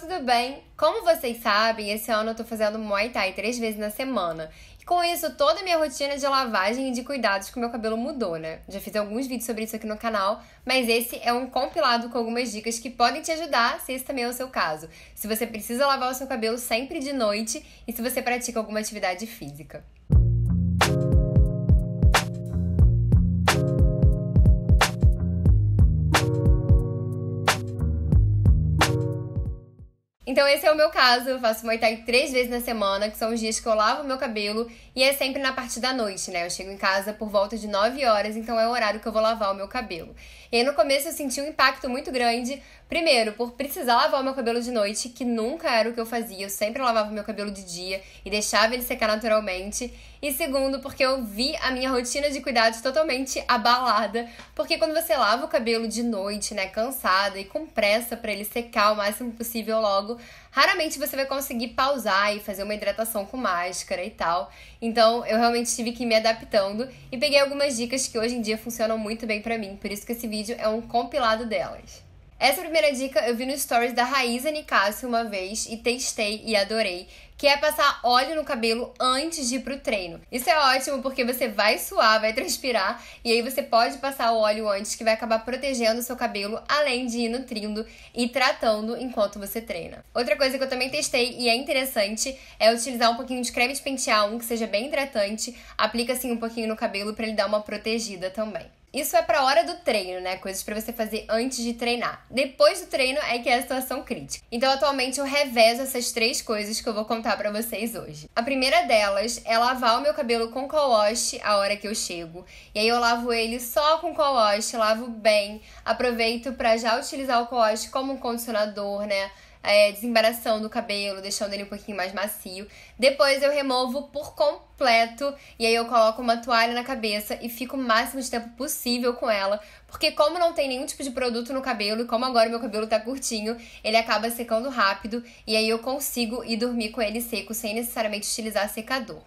tudo bem? Como vocês sabem, esse ano eu tô fazendo Muay Thai três vezes na semana. E com isso, toda a minha rotina de lavagem e de cuidados com meu cabelo mudou, né? Já fiz alguns vídeos sobre isso aqui no canal, mas esse é um compilado com algumas dicas que podem te ajudar se esse também é o seu caso. Se você precisa lavar o seu cabelo sempre de noite e se você pratica alguma atividade física. Então esse é o meu caso, eu faço Muay Thai três vezes na semana, que são os dias que eu lavo meu cabelo e é sempre na parte da noite, né? Eu chego em casa por volta de 9 horas, então é o horário que eu vou lavar o meu cabelo. E aí no começo eu senti um impacto muito grande, primeiro por precisar lavar o meu cabelo de noite, que nunca era o que eu fazia, eu sempre lavava o meu cabelo de dia e deixava ele secar naturalmente. E segundo, porque eu vi a minha rotina de cuidados totalmente abalada. Porque quando você lava o cabelo de noite, né, cansada e com pressa para ele secar o máximo possível logo, raramente você vai conseguir pausar e fazer uma hidratação com máscara e tal. Então, eu realmente tive que ir me adaptando e peguei algumas dicas que hoje em dia funcionam muito bem para mim, por isso que esse vídeo é um compilado delas. Essa primeira dica eu vi no stories da Raíza Nicásio uma vez e testei e adorei, que é passar óleo no cabelo antes de ir pro treino. Isso é ótimo porque você vai suar, vai transpirar e aí você pode passar o óleo antes que vai acabar protegendo o seu cabelo, além de ir nutrindo e tratando enquanto você treina. Outra coisa que eu também testei e é interessante é utilizar um pouquinho de creme de pentear, um que seja bem hidratante, aplica assim um pouquinho no cabelo para ele dar uma protegida também. Isso é para a hora do treino, né? Coisas para você fazer antes de treinar. Depois do treino é que é a situação crítica. Então, atualmente eu revezo essas três coisas que eu vou contar para vocês hoje. A primeira delas é lavar o meu cabelo com co-wash a hora que eu chego. E aí eu lavo ele só com co-wash, lavo bem, aproveito para já utilizar o co-wash como um condicionador, né? é, desembaraçando o cabelo, deixando ele um pouquinho mais macio. Depois eu removo por completo e aí eu coloco uma toalha na cabeça e fico o máximo de tempo possível com ela, porque como não tem nenhum tipo de produto no cabelo e como agora meu cabelo tá curtinho, ele acaba secando rápido e aí eu consigo ir dormir com ele seco sem necessariamente utilizar secador.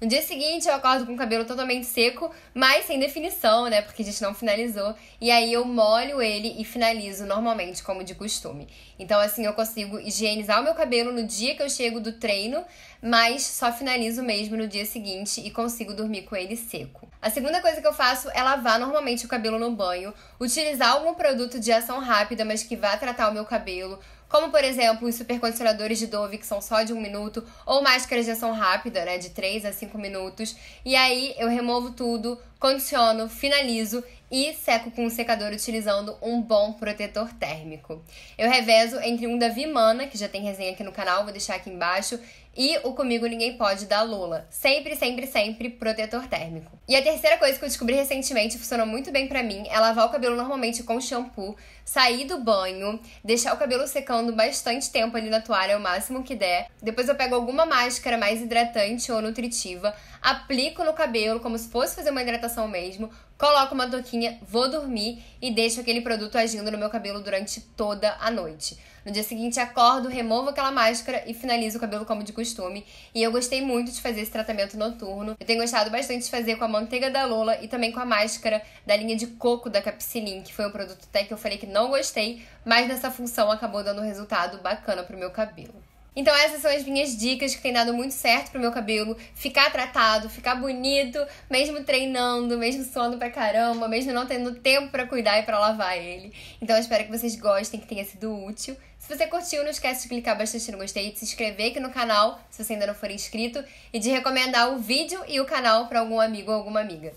No dia seguinte eu acordo com o cabelo totalmente seco, mas sem definição, né? Porque a gente não finalizou. E aí eu molho ele e finalizo normalmente, como de costume. Então, assim, eu consigo higienizar o meu cabelo no dia que eu chego do treino, mas só finalizo mesmo no dia seguinte e consigo dormir com ele seco. A segunda coisa que eu faço é lavar normalmente o cabelo no banho, utilizar algum produto de ação rápida, mas que vá tratar o meu cabelo como por exemplo os supercondicionadores de Dove que são só de um minuto, ou máscaras de ação rápida, né, de 3 a 5 minutos. E aí eu removo tudo, condiciono, finalizo e seco com o um secador utilizando um bom protetor térmico. Eu revezo entre um da Vimana, que já tem resenha aqui no canal, vou deixar aqui embaixo, e o Comigo Ninguém Pode da Lula. Sempre, sempre, sempre protetor térmico. E a terceira coisa que eu descobri recentemente, funcionou muito bem para mim, é lavar o cabelo normalmente com shampoo, sair do banho, deixar o cabelo secando bastante tempo ali na toalha, o máximo que der. Depois eu pego alguma máscara mais hidratante ou nutritiva, aplico no cabelo como se fosse fazer uma hidratação mesmo, coloco uma touquinha, vou dormir e deixo aquele produto agindo no meu cabelo durante toda a noite. No dia seguinte, acordo, removo aquela máscara e finalizo o cabelo como de costume. E eu gostei muito de fazer esse tratamento noturno. Eu tenho gostado bastante de fazer com a manteiga da Lola e também com a máscara da linha de coco da Capsilin, que foi um produto até que eu falei que não gostei, mas nessa função acabou dando um resultado bacana pro meu cabelo. Então essas são as minhas dicas que tem dado muito certo pro meu cabelo ficar tratado, ficar bonito, mesmo treinando, mesmo suando pra caramba, mesmo não tendo tempo para cuidar e para lavar ele. Então eu espero que vocês gostem, que tenha sido útil. Se você curtiu, não esquece de clicar bastante no gostei, de se inscrever aqui no canal, se você ainda não for inscrito, e de recomendar o vídeo e o canal para algum amigo ou alguma amiga.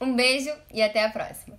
Um beijo e até a próxima.